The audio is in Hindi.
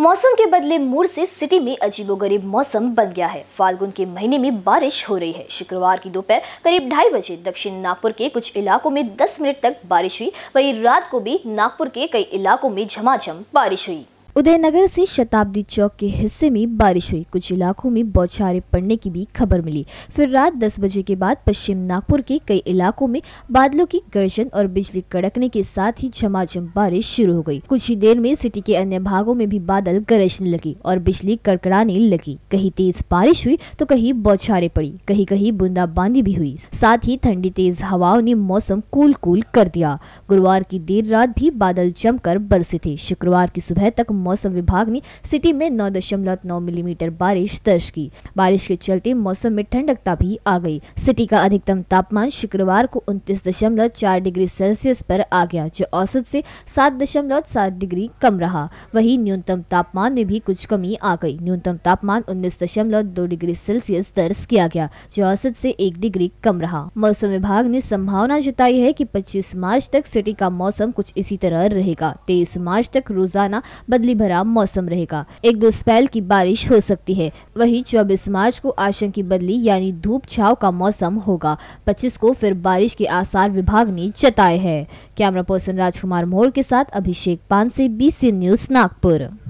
मौसम के बदले मूड से सिटी में अजीबोगरीब मौसम बन गया है फाल्गुन के महीने में बारिश हो रही है शुक्रवार की दोपहर करीब ढाई बजे दक्षिण नागपुर के कुछ इलाकों में 10 मिनट तक बारिश हुई वहीं रात को भी नागपुर के कई इलाकों में झमाझम बारिश हुई उदयनगर से शताब्दी चौक के हिस्से में बारिश हुई कुछ इलाकों में बौछारें पड़ने की भी खबर मिली फिर रात 10 बजे के बाद पश्चिम नागपुर के कई इलाकों में बादलों की गर्जन और बिजली कड़कने के साथ ही झमाझम बारिश शुरू हो गई कुछ ही देर में सिटी के अन्य भागों में भी बादल गरजने लगी और बिजली कड़कड़ाने लगी कहीं तेज बारिश हुई तो कहीं बौछारें पड़ी कहीं कहीं बूंदाबांदी भी हुई साथ ही ठंडी तेज हवाओं ने मौसम कूल कूल कर दिया गुरुवार की देर रात भी बादल जमकर बरसे थे शुक्रवार की सुबह तक मौसम विभाग ने सिटी में नौ दशमलव नौ मिलीमीटर बारिश दर्ज की बारिश के चलते मौसम में ठंडकता भी आ गई सिटी का अधिकतम तापमान शुक्रवार को उन्तीस दशमलव चार डिग्री सेल्सियस पर आ गया जो औसत से सात दशमलव सात डिग्री कम रहा वही न्यूनतम तापमान में भी कुछ कमी आ गई न्यूनतम तापमान उन्नीस दशमलव दो डिग्री सेल्सियस दर्ज किया गया जो औसत से एक डिग्री कम रहा मौसम विभाग ने संभावना जताई है कि 25 मार्च तक सिटी का मौसम कुछ इसी तरह रहेगा तेईस मार्च तक रोजाना बदली भरा मौसम रहेगा एक दो स्पैल की बारिश हो सकती है वही चौबीस मार्च को आशंक की बदली यानी धूप छाव का मौसम होगा पच्चीस को फिर बारिश के आसार विभाग ने जताए है कैमरा पर्सन राजकुमार मोर के साथ अभिषेक से बीसी न्यूज नागपुर